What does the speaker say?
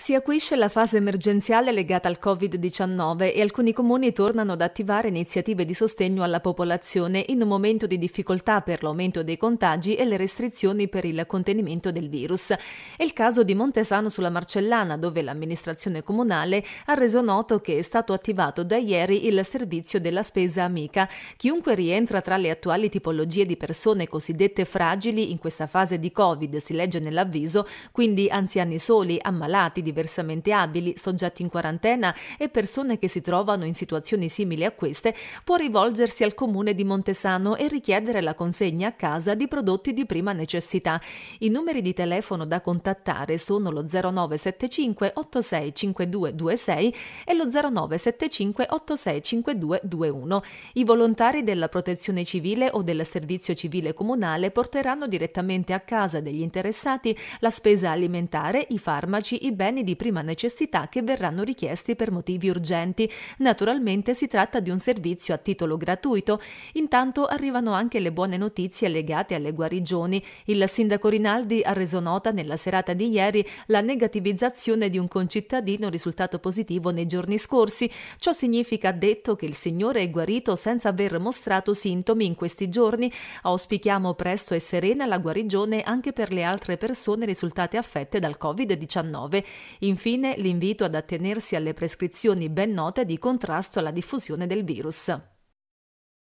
Si acuisce la fase emergenziale legata al Covid-19 e alcuni comuni tornano ad attivare iniziative di sostegno alla popolazione in un momento di difficoltà per l'aumento dei contagi e le restrizioni per il contenimento del virus. È il caso di Montesano sulla Marcellana, dove l'amministrazione comunale ha reso noto che è stato attivato da ieri il servizio della spesa amica. Chiunque rientra tra le attuali tipologie di persone cosiddette fragili in questa fase di Covid, si legge nell'avviso, quindi anziani soli, ammalati di diversamente abili, soggetti in quarantena e persone che si trovano in situazioni simili a queste, può rivolgersi al comune di Montesano e richiedere la consegna a casa di prodotti di prima necessità. I numeri di telefono da contattare sono lo 0975 865226 e lo 0975 865221. I volontari della protezione civile o del servizio civile comunale porteranno direttamente a casa degli interessati la spesa alimentare, i farmaci, i beni beni di prima necessità che verranno richiesti per motivi urgenti. Naturalmente si tratta di un servizio a titolo gratuito. Intanto arrivano anche le buone notizie legate alle guarigioni. Il sindaco Rinaldi ha reso nota nella serata di ieri la negativizzazione di un concittadino risultato positivo nei giorni scorsi. Ciò significa, detto, che il Signore è guarito senza aver mostrato sintomi in questi giorni. Auspichiamo presto e serena la guarigione anche per le altre persone risultate affette dal Covid-19. Infine l'invito ad attenersi alle prescrizioni ben note di contrasto alla diffusione del virus.